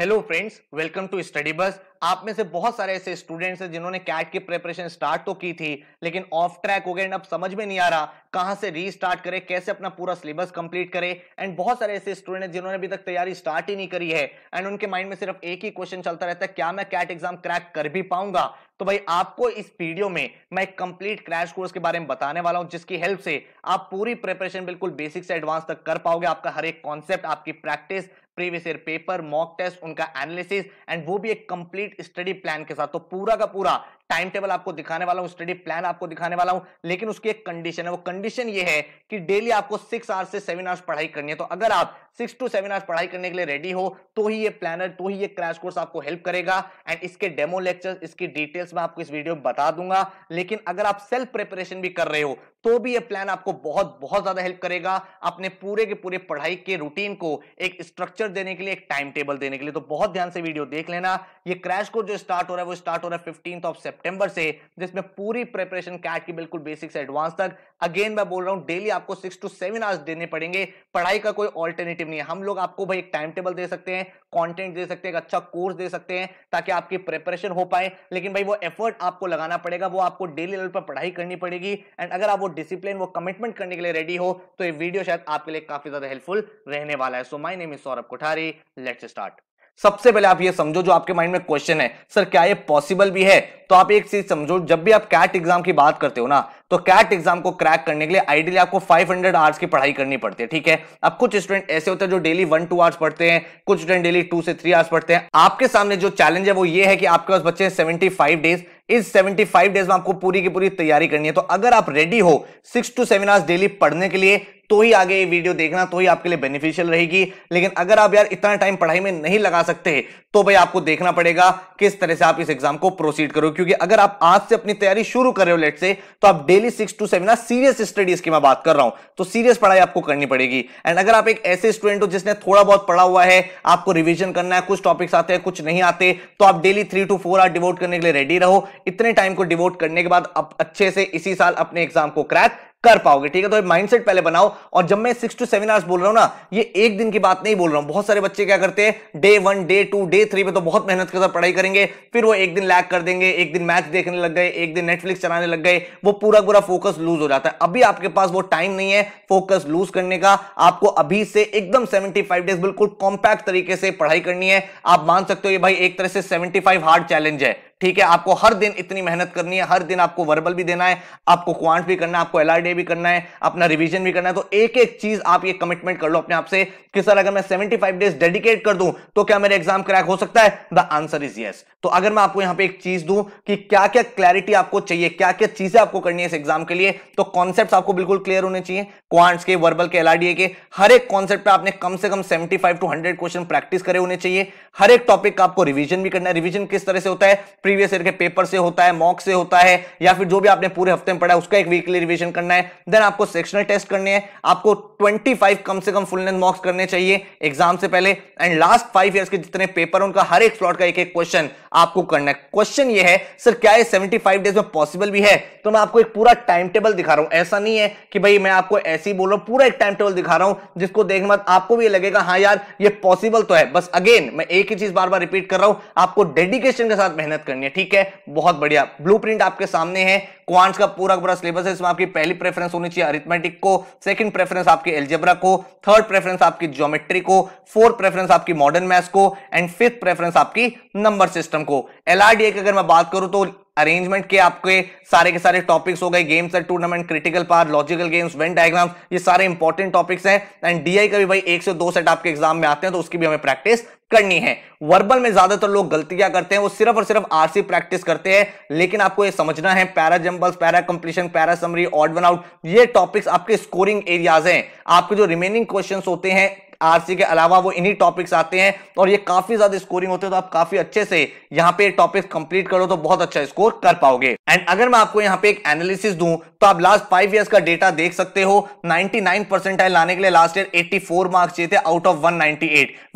hello friends welcome to study बस आप में से बहुत सारे ऐसे स्टूडेंट्स हैं जिन्होंने कैट की प्रिपरेशन स्टार्ट तो की थी लेकिन ऑफ ट्रैक हो गए अब समझ में नहीं आ रहा कहां से रीस्टार्ट करें कैसे अपना पूरा सिलेबस कंप्लीट करें एंड बहुत सारे ऐसे स्टूडेंट हैं जिन्होंने अभी तक तैयारी स्टार्ट ही नहीं करी है एंड उनके माइंड में सिर्फ एक ही क्वेश्चन चलता रहता है क्या मैं कैट एग्जाम क्रैक कर भी पाऊंगा तो भाई आपको इस वीडियो में मैं एक कंप्लीट क्रैश कोर्स के बारे में बताने वाला हूं जिसकी हेल्प से आप पूरी प्रिपरेशन बिल्कुल बेसिक से एडवांस तक कर पाओगे आपका हर एक कॉन्सेप्ट आपकी practice previous year paper mock test उनका एनालिसिस एंड वो भी एक कंप्लीट स्टडी प्लान के साथ तो पूरा का पूरा टाइम टेबल आपको दिखाने वाला हूं स्टडी प्लान आपको दिखाने वाला हूं लेकिन उसकी एक कंडीशन है वो कंडीशन ये है कि डेली आपको सिक्स आवर्स से सेवन आवर्स पढ़ाई करनी है तो अगर आप सिक्स टू सेवन आवर्स पढ़ाई करने के लिए रेडी हो तो ही ये प्लानर तो ही ये क्रैश कोर्स आपको हेल्प करेगा एंड इसके डेमो लेक्चर इसकी डिटेल्स मैं आपको इस वीडियो में बता दूंगा लेकिन अगर आप सेल्फ प्रिपरेशन भी कर रहे हो तो भी ये प्लान आपको बहुत बहुत ज्यादा हेल्प करेगा अपने पूरे के पूरे पढ़ाई के रूटीन को एक स्ट्रक्चर देने के लिए एक टाइम टेबल देने के लिए तो बहुत ध्यान से वीडियो देख लेना ये क्रैश कोर्स जो स्टार्ट हो रहा है वो स्टार्ट हो रहा है फिफ्टींथ ऑफ सेप्टेम्बर सितंबर से जिसमें पूरी प्रिपरेशन कैट की बिल्कुल बेसिक से एडवांस तक अगेन मैं बोल रहा हूँ डेली आपको सिक्स टू सेवन आवर्स देने पड़ेंगे पढ़ाई का कोई ऑल्टरनेटिव नहीं है हम लोग आपको भाई एक टाइम टेबल दे सकते हैं कॉन्टेंट दे सकते हैं अच्छा कोर्स दे सकते हैं ताकि आपकी प्रिपरेशन हो पाए लेकिन भाई वो एफर्ट आपको लगाना पड़ेगा वो आपको डेली लेवल पर पढ़ाई करनी पड़ेगी एंड अगर आप वो डिसिप्लिन वो कमिटमेंट करने के लिए रेडी हो तो ये वीडियो शायद आपके लिए काफी ज्यादा हेल्पफुल रहने वाला है so my name is Saurabh Kothari let's start सबसे पहले आप ये समझो जो आपके माइंड में क्वेश्चन है सर क्या ये पॉसिबल भी है तो आप एक चीज समझो जब भी आप कैट एग्जाम की बात करते हो ना तो कैट एग्जाम को क्रैक करने के लिए आइडियली आपको 500 हंड्रेड आवर्स की पढ़ाई करनी पड़ती है ठीक है अब कुछ स्टूडेंट ऐसे होते हैं जो डेली वन टू आवर्स पढ़ते हैं कुछ स्टूडेंट डेली टू से थ्री आवर्स पढ़ते हैं आपके सामने जो चैलेंज है वो ये है कि आपके पास बच्चे सेवेंटी फाइव डेज इस 75 डेज में आपको पूरी की पूरी तैयारी करनी है तो अगर आप रेडी हो six to seven hours daily पढ़ने के लिए तो ही आगे ये वीडियो देखना तो ही आपके लिए बेनिफिशियल रहेगी लेकिन अगर आप यार इतना टाइम पढ़ाई में नहीं लगा सकते तो भाई आपको देखना पड़ेगा किस तरह से आप इस एग्जाम को प्रोसीड करो क्योंकि अगर आप आज से अपनी तैयारी शुरू कर रहे हो लेट से तो आप daily six to seven serious studies की मैं बात कर रहा हूं तो सीरियस पढ़ाई आपको करनी पड़ेगी एंड अगर आप एक ऐसे स्टूडेंट हो जिसने थोड़ा बहुत पढ़ा हुआ है आपको रिविजन करना है कुछ टॉपिक्स आते हैं कुछ नहीं आते तो आप daily three to four hour devote करने के लिए रेडी रहो इतने टाइम को डिवोट करने के बाद आप अच्छे से इसी साल अपने एग्जाम को क्रैक कर पाओगे ठीक है तो माइंडसेट पहले बनाओ और जब मैं सिक्स टू सेवन आवर्स बोल रहा हूँ ना ये एक दिन की बात नहीं बोल रहा हूं बहुत सारे बच्चे क्या करते हैं day one day two day three में तो बहुत मेहनत के साथ पढ़ाई करेंगे फिर वो एक दिन लैग कर देंगे एक दिन मैच देखने लग गए एक दिन नेटफ्लिक्स चलाने लग गए वो पूरा पूरा फोकस लूज हो जाता है अभी आपके पास वो टाइम नहीं है फोकस लूज करने का आपको अभी से एकदम सेवेंटी डेज बिल्कुल कॉम्पैक्ट तरीके से पढ़ाई करनी है आप मान सकते हो ये भाई एक तरह से सेवेंटी हार्ड चैलेंज है ठीक है आपको हर दिन इतनी मेहनत करनी है हर दिन आपको वर्बल भी देना है आपको क्वांट भी करना है आपको एलआरडी भी करना है अपना रिवीजन भी करना है तो एक एक चीज आप ये कमिटमेंट कर लो अपने आप से कि सर अगर मैं 75 डेज डेडिकेट कर दूं तो क्या मेरे एग्जाम क्रैक हो सकता है द आंसर इज यस तो अगर मैं आपको यहां पे एक चीज दूं कि क्या क्या क्लैरिटी आपको चाहिए क्या क्या चीजें आपको करनी है इस एग्जाम के लिए तो कॉन्सेप्ट आपको बिल्कुल क्लियर होने चाहिए क्वांट्स के वर्बल के एलआरडीए के हर एक कॉन्सेप्ट पे आपने कम से कम 75 टू 100 क्वेश्चन प्रैक्टिस करे होने चाहिए हर एक टॉपिक का आपको रिवीजन भी करना है रिवीजन किस तरह से होता है प्रीवियस ईयर के पेपर से होता है मॉक से होता है या फिर जो भी आपने पूरे हफ्ते में पढ़ा है उसका एक वीकली रिवीजन करना है देन आपको सेक्शनल टेस्ट करने हैं आपको 25 कम से कम फुल लेंथ मॉक्स करने चाहिए एग्जाम से पहले एंड लास्ट फाइव ईयर्स के जितने पेपर उनका हर एक स्लॉट का एक एक क्वेश्चन आपको करना है क्वेश्चन ये है सर क्या ये 75 डेज में पॉसिबल भी है तो मैं आपको एक पूरा टाइम टेबल दिखा रहा हूं ऐसा नहीं है कि भाई मैं आपको ऐसे ही बोल रहा हूं पूरा एक टाइम टेबल दिखा रहा हूं जिसको देखने बाद आपको भी लगेगा हाँ यार ये पॉसिबल तो है बस अगेन मैं एक एक ही चीज बार बार रिपीट कर रहा हूं आपको डेडिकेशन के साथ मेहनत करनी है ठीक है बहुत बढ़िया ब्लू आपके सामने है क्वांट्स का पूरा पूरा सिलेबस है इसमें आपकी पहली प्रेफरेंस होनी चाहिए अरिथमेटिक को सेकंड प्रेफरेंस आपकी एल्जेब्रा को थर्ड प्रेफरेंस आपकी ज्योमेट्री को फोर्थ प्रेफरेंस आपकी मॉडर्न मैथ्स को एंड फिफ्थ प्रेफरेंस आपकी नंबर सिस्टम को एलआरडीए की अगर मैं बात करूं तो अरेंजमेंट के आपके सारे के सारे टॉपिक्स हो गए games and tournament critical path logical games Venn diagrams ये सारे इंपॉर्टेंट टॉपिक्स हैं एंड डीआई का भी भाई एक से दो सेट आपके एग्जाम में आते हैं तो उसकी भी हमें प्रैक्टिस करनी है वर्बल में ज्यादातर लोग गलतियां करते हैं वो सिर्फ और सिर्फ आरसी प्रैक्टिस करते हैं लेकिन आपको ये समझना है para jumbles para completion para summary odd one out ये टॉपिक्स आपके स्कोरिंग एरियाज हैं आपके जो रिमेनिंग क्वेश्चन होते हैं आरसी के अलावा वो इन्हीं टॉपिक्स आते हैं और ये काफी ज्यादा स्कोरिंग होते हैं तो आप काफी अच्छे से यहाँ पे टॉपिक्स कंप्लीट करो तो बहुत अच्छा स्कोर कर पाओगे एंड अगर मैं आपको यहाँ पे एक एनालिसिस दू तो आप लास्ट फाइव ईयर्स का डेटा देख सकते हो नाइनटी नाइन लाने के लिए लास्ट ईयर एट्टी मार्क्स चाहिए थे out of one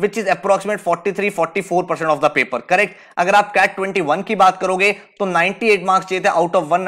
which is approximate forty three of the paper correct अगर आप कैट ट्वेंटी की बात करोगे तो नाइनटी मार्क्स चाहिए थे out of one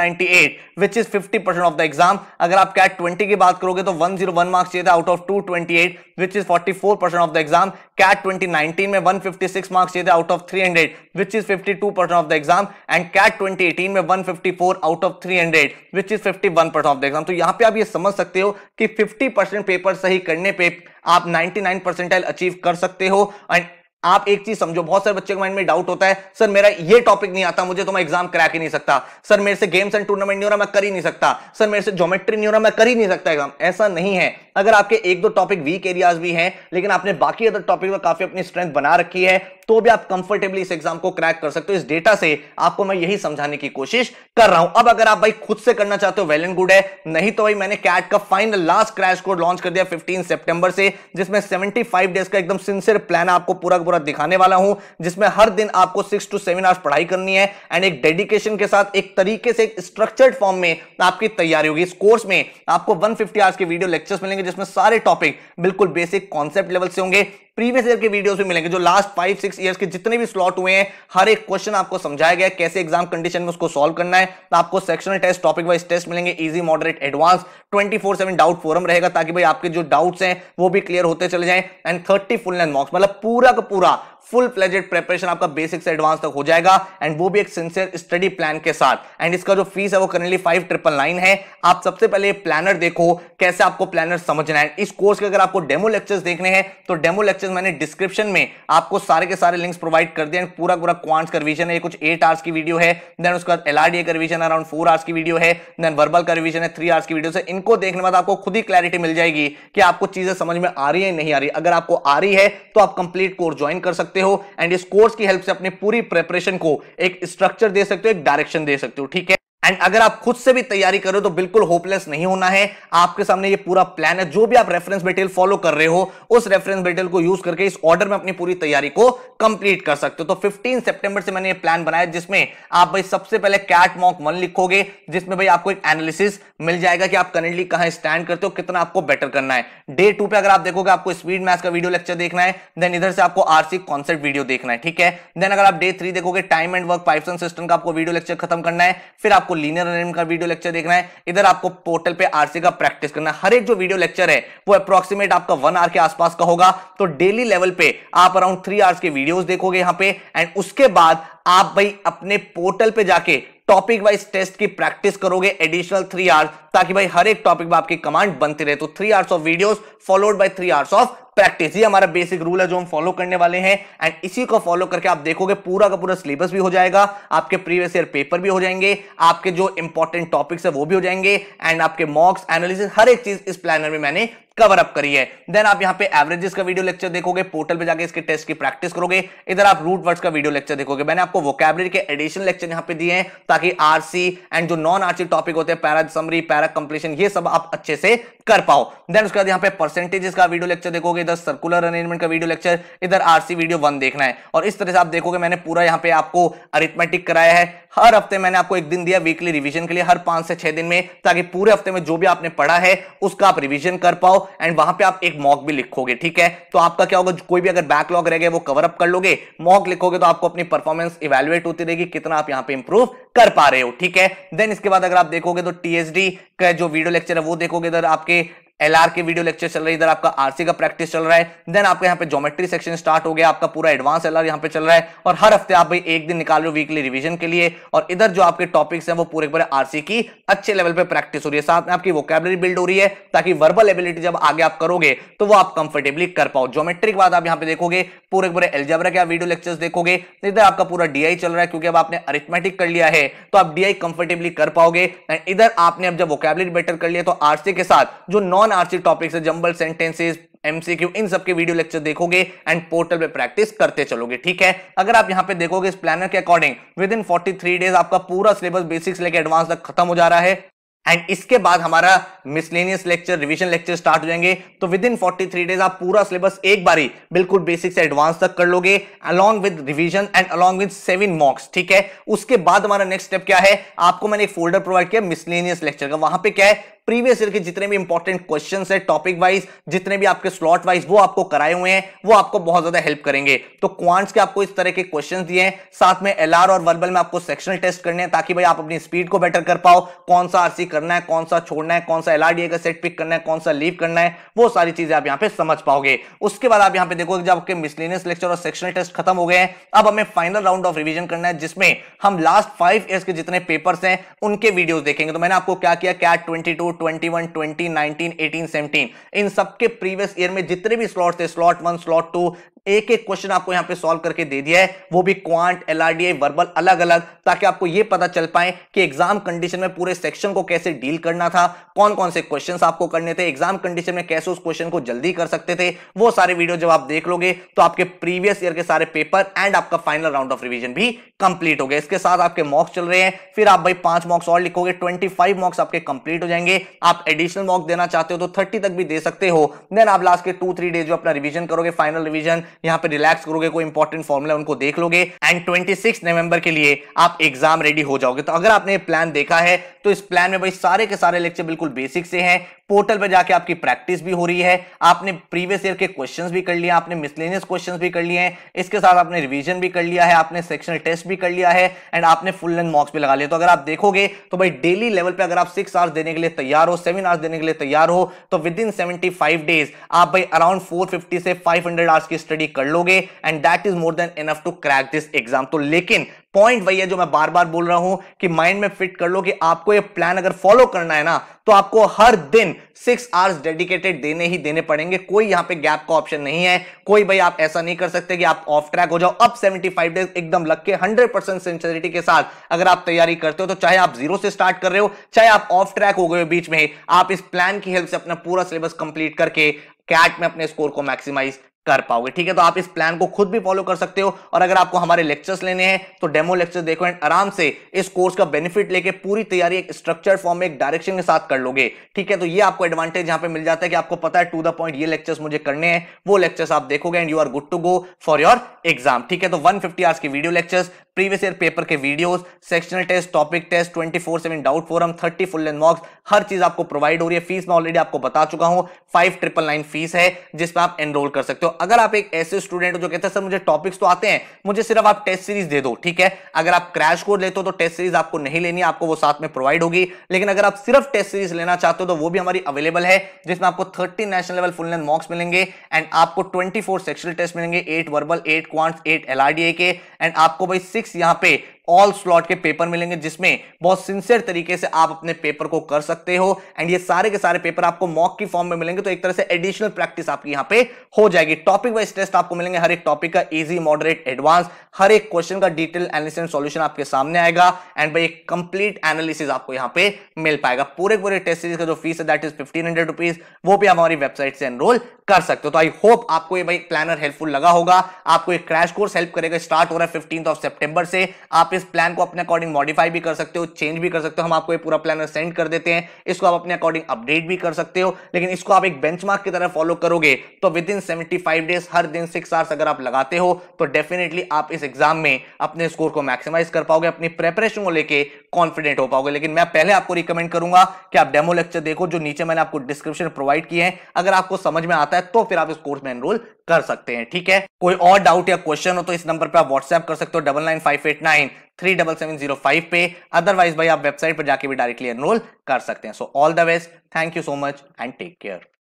which is 50 percent of the exam अगर आप कैट 20 की बात करोगे तो 101 मार्क्स चाहिए थे out of 228 which is 44 percent of the exam CAT 2019 में 156 मार्क्स चाहिए थे out of 300 which is 52 percent of the exam and CAT 2018 में 154 out of 300 which is 51 percent of the exam तो यहाँ पे आप ये समझ सकते हो कि 50 परसेंट पेपर सही करने पे आप 99 परसेंटाइल अचीव कर सकते हो एंड आप एक चीज समझो बहुत सारे बच्चे के माइंड में डाउट होता है सर मेरा ये टॉपिक नहीं आता मुझे तो मैं एग्जाम करा ही नहीं सकता सर मेरे से गेम्स एंड टूर्नामेंट नहीं हो रहा मैं कर ही नहीं सकता सर मेरे से ज्योमेट्री नहीं हो रहा मैं कर ही नहीं सकता एग्जाम ऐसा नहीं है अगर आपके एक दो टॉपिक वीक एरियाज भी हैं लेकिन आपने बाकी अदर टॉपिक में काफी अपनी स्ट्रेंथ बना रखी है तो भी आप कंफर्टेबली इस एग्जाम को क्रैक कर सकते हो इस डेटा से आपको मैं यही समझाने की कोशिश कर रहा हूं अब अगर आप भाई खुद से करना चाहते हो वेल एंड गुड है नहीं तो भाई मैंने कैट का final last crash code launch कर दिया फिफ्टीन सेप्टेंबर से जिसमें सेवेंटी फाइव डेज का एकदम सिंसियर प्लान आपको पूरा पूरा दिखाने वाला हूं जिसमें हर दिन आपको सिक्स टू सेवन आवर्स पढ़ाई करनी है एंड एक डेडिकेशन के साथ एक तरीके से एक स्ट्रक्चर्ड फॉर्म में आपकी तैयारी होगी इस कोर्स में आपको वन फिफ्टी आवर्स के वीडियो लेक्चर्स मिलेंगे जिसमें सारे टॉपिक बिल्कुल बेसिक कॉन्सेप्ट लेवल से होंगे प्रीवियस ईयर के वीडियोस में मिलेंगे जो लास्ट फाइव सिक्स ईयर्स के जितने भी स्लॉट हुए हैं हर एक क्वेश्चन आपको समझाया गया कैसे एग्जाम कंडीशन में उसको सॉल्व करना है तो आपको sectional test topic wise test मिलेंगे easy moderate advance twenty four seven doubt forum रहेगा ताकि भाई आपके जो डाउट्स हैं वो भी क्लियर होते चले जाए एंड थर्टी फुल मार्क्स मतलब पूरा का पूरा फुल प्लेजेड प्रिपरेशन आपका बेसिक से एडवांस तक हो जाएगा एंड वो भी एक सिंसियर स्टडी प्लान के साथ एंड इसका जो फीस है वो करेंटली फाइव ट्रिपल नाइन है आप सबसे पहले प्लानर देखो कैसे आपको प्लानर समझना है इस कोर्स के अगर आपको डेमो लेक्चर्स देखने हैं तो डेमो लेक्चर्स मैंने डिस्क्रिप्शन में आपको सारे के सारे लिंक्स प्रोवाइड कर दिए पूरा पूरा क्वांट्स का रिविजन है कुछ एट आवर्स की वीडियो है देन उसके बाद एलआरडीए का रिविजन अराउंड फोर आवर्स की वीडियो है देन वर्बल का रिविजन है थ्री आवर्स की वीडियो से इनको देखने बाद आपको खुद ही क्लैरिटी मिल जाएगी कि आपको चीजें समझ में आ रही है नहीं आ रही अगर आपको आ रही है तो आप कंप्लीट कोर्स ज्वाइन कर सकते सकते हो एंड इस कोर्स की हेल्प से अपने पूरी प्रेपरेशन को एक स्ट्रक्चर दे सकते हो एक डायरेक्शन दे सकते हो ठीक है एंड अगर आप खुद से भी तैयारी कर रहे हो तो बिल्कुल होपलेस नहीं होना है आपके सामने ये पूरा प्लान है जो भी आप रेफरेंस मेटेरियल फॉलो कर रहे हो उस रेफरेंस मेटेरियल को यूज करके इस ऑर्डर में अपनी पूरी तैयारी को कंप्लीट कर सकते हो तो फिफ्टीन सेप्टेंबर से मैंने ये प्लान बनाया जिसमें आप भाई सबसे पहले कैट मॉक वन लिखोगे जिसमें भाई आपको एक एनालिसिस मिल जाएगा कि आप करेंटली कहां स्टैंड करते हो कितना आपको बेटर करना है डे टू पे अगर आप देखोगे आपको स्पीड मैथ का वीडियो लेक्चर देखना है देन इधर से आपको आरसी कॉन्सेप्ट वीडियो देखना है ठीक है देन अगर आप डे थ्री देखोगे time and work pipes and cistern का आपको वीडियो लेक्चर खत्म करना है फिर आपको लीनियर अरेंजमेंट का वीडियो लेक्चर देखना है इधर आपको पोर्टल पे आरसी का प्रैक्टिस करना है हर एक जो वीडियो लेक्चर है वो अप्रोक्सीमेट आपका वन आर के आसपास का होगा तो डेली लेवल पे आप अराउंड थ्री आवर्स के वीडियोस देखोगे यहाँ पे एंड उसके बाद आप भाई अपने पोर्टल पे जाके टॉपिक वाइज टेस्ट की प्रैक्टिस करोगे एडिशनल थ्री आवर्स ताकि भाई हर एक टॉपिक में आपकी कमांड बनती रहे तो three hours of videos followed by three hours of practice ये हमारा बेसिक रूल है जो हम फॉलो करने वाले हैं एंड इसी को फॉलो करके आप देखोगे पूरा का पूरा सिलेबस भी हो जाएगा आपके प्रीवियस ईयर पेपर भी हो जाएंगे आपके जो इंपॉर्टेंट टॉपिक्स है वो भी हो जाएंगे एंड आपके मॉक्स एनालिसिस हर एक चीज इस प्लानर में मैंने कवर अप करिए देन आप यहाँ पे एवरेजेस का वीडियो लेक्चर देखोगे पोर्टल पे जाके इसके टेस्ट की प्रैक्टिस करोगे इधर आप रूट वर्ड्स का वीडियो लेक्चर देखोगे मैंने आपको वोकेबलरी के एडिशनल लेक्चर यहाँ पे दिए हैं ताकि आरसी एंड जो नॉन आरसी टॉपिक होते हैं पैरा समरी पैरा कंप्लीशन ये सब आप अच्छे से कर पाओ देन उसके बाद यहाँ पे परसेंटेजेस का वीडियो लेक्चर देखोगे इधर सर्कुलर अरेंजमेंट का वीडियो लेक्चर इधर आरसी वीडियो वन देखना है और इस तरह से आप देखोगे मैंने पूरा यहाँ पे आपको अरिथमेटिक कराया है हर हफ्ते मैंने आपको एक दिन दिया वीकली रिवीजन के लिए हर पांच से छह दिन में ताकि पूरे हफ्ते में जो भी आपने पढ़ा है उसका आप रिवीजन कर पाओ एंड वहां पे आप एक मॉक भी लिखोगे ठीक है तो आपका क्या होगा कोई भी अगर बैकलॉग रह गया वो कवर अप कर लोगे मॉक लिखोगे तो आपको अपनी परफॉर्मेंस इवेल्युएट होती रहेगी कितना आप यहाँ पे इंप्रूव कर पा रहे हो ठीक है देन इसके बाद अगर आप देखोगे तो टीएसडी का जो वीडियो लेक्चर है वो देखोगे इधर आपके एल के वीडियो लेक्चर चल रहे इधर आपका आरसी का प्रैक्टिस चल रहा है देन आपका यहाँ पे ज्योमेट्री सेक्शन स्टार्ट हो गया आपका पूरा एडवांस एल यहाँ पे चल रहा है और हर हफ्ते आप भाई एक दिन निकाल रहे हो वीकली रिविजन के लिए और इधर जो आपके टॉपिक्स हैं वो पूरे पूरे आरसी की अच्छे लेवल पे प्रैक्टिस हो रही है साथ में आपकी वोकेबलरी बिल्ड हो रही है ताकि वर्बल एबिलिटी जब आगे आप करोगे तो वो आप कंफर्टेबली कर पाओ ज्योमेट्री के बाद आप यहाँ पे देखोगे पूरे पूरे एल्जेब्रा के आप वीडियो लेक्चर्स देखोगे इधर आपका पूरा डीआई चल रहा है क्योंकि अब आपने अरिथमेटिक कर लिया है तो आप डीआई कंफर्टेबली कर पाओगे एंड इधर आपने अब जब वोकेबलरी बेटर कर लिया तो आरसी के साथ जो नॉन नॉन आर्थिक टॉपिक से जंबल सेंटेंसेज एमसीक्यू इन सब के वीडियो लेक्चर देखोगे एंड पोर्टल पे प्रैक्टिस करते चलोगे ठीक है अगर आप यहाँ पे देखोगे इस प्लानर के अकॉर्डिंग विद इन 43 डेज आपका पूरा सिलेबस बेसिक्स लेके एडवांस तक खत्म हो जा रहा है एंड इसके बाद हमारा miscellaneous lecture revision lecture start हो जाएंगे तो विद इन 43 डेज आप पूरा सिलेबस एक बारी बिल्कुल बेसिक से एडवांस तक कर लोगे along with revision and along with seven mocks ठीक है उसके बाद हमारा नेक्स्ट स्टेप क्या है आपको मैंने एक फोल्डर प्रोवाइड किया मिसलेनियस लेक्चर का वहां पे क्या है प्रीवियस ईयर के जितने भी इंपॉर्टेंट क्वेश्चन है टॉपिक वाइज जितने भी आपके स्लॉट वाइज वो आपको कराए हुए हैं वो आपको बहुत ज्यादा हेल्प करेंगे तो क्वांट्स के आपको इस तरह के क्वेश्चन दिए हैं साथ में एल और वर्बल में आपको सेक्शनल टेस्ट करने हैं ताकि भाई आप अपनी स्पीड को बेटर कर पाओ कौन सा आरसी करना है कौन सा छोड़ना है कौन सा एलआरडीए का सेट पिक करना है कौन सा लीव करना है वो सारी चीजें आप यहाँ पे समझ पाओगे उसके बाद आप यहाँ पे देखो जब आपके मिसलेनियस लेक्चर और सेक्शनल टेस्ट खत्म हो गए हैं अब हमें फाइनल राउंड ऑफ रिविजन करना है जिसमें हम लास्ट फाइव ईयर्स के जितने पेपर्स हैं उनके वीडियो देखेंगे तो मैंने आपको क्या किया कैट ट्वेंटी इन सबके प्रीवियस ईयर में जितने भी स्लॉट थे स्लॉट वन स्लॉट टू एक एक क्वेश्चन आपको यहां पे सॉल्व करके दे दिया है वो भी क्वांट एलआरडीआई वर्बल अलग अलग ताकि आपको ये पता चल पाए कि एग्जाम कंडीशन में पूरे सेक्शन को कैसे डील करना था कौन कौन से क्वेश्चन आपको करने थे एग्जाम कंडीशन में कैसे उस क्वेश्चन को जल्दी कर सकते थे वो सारे वीडियो जब आप देख लोगे तो आपके प्रीवियस ईयर के सारे पेपर एंड आपका फाइनल राउंड ऑफ रिविजन भी कंप्लीट हो गया इसके साथ आपके मॉक्स चल रहे हैं फिर आप भाई पांच मॉक्स और लिखोगे ट्वेंटी मॉक्स आपके कंप्लीट हो जाएंगे आप एडिशनल मॉक देना चाहते हो तो थर्टी तक भी दे सकते हो देन आप लास्ट के टू थ्री डेज जो अपना रिविजन करोगे फाइनल रिविजन यहाँ पे रिलैक्स करोगे कोई इंपॉर्टेंट फॉर्मुला उनको देख लोगे एंड ट्वेंटी नवंबर के लिए आप एग्जाम रेडी हो जाओगे तो अगर आपने प्लान देखा है तो इस प्लान में भाई सारे के सारे लेक्चर बिल्कुल बेसिक से हैं पोर्टल पर जाके आपकी प्रैक्टिस भी हो रही है आपने प्रीवियस ईयर के क्वेश्चन भी कर लिया आपने मिसलेनियस क्वेश्चन भी कर लिए हैं इसके साथ आपने रिविजन भी कर लिया है आपने सेक्शनल टेस्ट भी कर लिया है एंड आपने फुल लेंथ मॉक्स भी लगा लिया तो अगर आप देखोगे तो भाई डेली लेवल पर अगर आप सिक्स आवर्स देने के लिए तैयार हो सेवन आवर्स देने के लिए तैयार हो तो विद इन सेवेंटी डेज आप भाई अराउंड फोर से फाइव आवर्स की स्टडी कर लोगे and that is more than enough to crack this exam तो लेकिन पॉइंट वही है जो मैं बार बार बोल रहा हूं कि माइंड में फिट कर लो कि आपको ये प्लान अगर फॉलो करना है ना तो आपको हर दिन सिक्स आवर्स डेडिकेटेड देने ही देने पड़ेंगे कोई यहां पे गैप का ऑप्शन नहीं है कोई भाई आप ऐसा नहीं कर सकते कि आप ऑफ ट्रैक हो जाओ अब 75 डेज एकदम लग के 100 परसेंट सिंसियरिटी के साथ अगर आप तैयारी करते हो तो चाहे आप जीरो से स्टार्ट कर रहे हो चाहे आप ऑफ ट्रैक हो गए हो बीच में आप इस प्लान की हेल्प से अपना पूरा सिलेबस कंप्लीट करके कैट में अपने स्कोर को मैक्सिमाइज कर पाओगे ठीक है तो आप इस प्लान को खुद भी फॉलो कर सकते हो और अगर आपको हमारे लेक्चर्स लेने हैं तो डेमो लेक्चर देखो एंड आराम से इस कोर्स का बेनिफिट लेके पूरी तैयारी एक स्ट्रक्चर फॉर्म में एक डायरेक्शन के साथ कर लोगे ठीक है तो ये आपको एडवांटेज यहां पे मिल जाता है कि आपको पता है टू द पॉइंट ये लेक्चर्स मुझे करने हैं वो लेक्चर्स आप देखोगे and you are good to go for your exam ठीक है तो वन फिफ्टी आर्स की video lectures previous year paper के videos sectional test topic test twenty four seven doubt forum thirty full length mocks हर चीज आपको provide हो रही है फीस मैं ऑलरेडी आपको बता चुका हूं फाइव ट्रिपल नाइन फीस है जिसमें आप एनरोल कर सकते हो अगर आप एक ऐसे स्टूडेंट हो जो कहते हैं सर मुझे टॉपिक्स तो आते हैं मुझे सिर्फ आप टेस्ट सीरीज दे दो ठीक है अगर आप क्रैश कोर्स लेते हो तो टेस्ट सीरीज आपको नहीं लेनी आपको वो साथ में प्रोवाइड होगी लेकिन अगर आप सिर्फ टेस्ट सीरीज लेना चाहते हो तो वो भी हमारी अवेलेबल है जिसमें आपको thirty national level full length mocks मिलेंगे एंड आपको ट्वेंटी सेक्शनल टेस्ट मिलेंगे eight verbal eight quant eight L के एंड आपको भाई सिक्स यहाँ पे ऑल स्लॉट के पेपर मिलेंगे जिसमें बहुत सिंसियर तरीके से आप अपने पेपर को कर सकते हो एंड ये सारे के सारे पेपर आपको मॉक की फॉर्म में मिलेंगे तो एक तरह से एडिशनल प्रैक्टिस आपकी यहां पे हो जाएगी टॉपिक वाइज टेस्ट आपको मिलेंगे हर एक टॉपिक का इजी मॉडरेट एडवांस हर एक क्वेश्चन का डिटेल एनालिसिस एंड सॉल्यूशन आपके सामने आएगा एंड भाई एक कंप्लीट एनालिसिस आपको यहां पे मिल पाएगा पूरे पूरे टेस्ट सीरीज का जो फीस है that is fifteen hundred rupees वो भी आप हमारी वेबसाइट से एनरोल कर सकते हो तो आई होप आपको ये भाई प्लानर हेल्पफुल लगा होगा आपको एक क्रैश कोर्स हेल्प करेगा स्टार्ट हो रहा है फिफ्टीन ऑफ सेप्टेंबर से आप इस प्लान को अपने अकॉर्डिंग मॉडिफाई भी कर सकते हो चेंज भी कर सकते हो हम आपको ये पूरा प्लानर सेंड कर देते हैं इसको आप अपने अकॉर्डिंग अपडेट भी कर सकते हो लेकिन इसको आप एक बेंचमार्क की तरह फॉलो करोगे तो विद इन सेवेंटी डेज हर दिन सिक्स आवर्स अगर आप लगाते हो तो डेफिनेटली आप इस एग्जाम में अपने स्कोर को मैक्सिमाइज कर पाओगे अपनी प्रेपरेशन को लेकर कॉन्फिडेंट हो पाओगे लेकिन मैं पहले आपको रिकमेंड करूंगा कि आप डेमो लेक्चर देखो जो नीचे मैंने आपको डिस्क्रिप्शन प्रोवाइड किए हैं अगर आपको समझ में आता है तो फिर आप इस कोर्स में एनरोल कर सकते हैं ठीक है कोई और डाउट या क्वेश्चन हो तो इस नंबर पर आप व्हाट्सएप कर सकते हो double nine five eight nine three double seven zero five पे अदरवाइज भाई आप वेबसाइट पर जाके भी डायरेक्टली एनरोल कर सकते हैं so all the best thank you so much and take care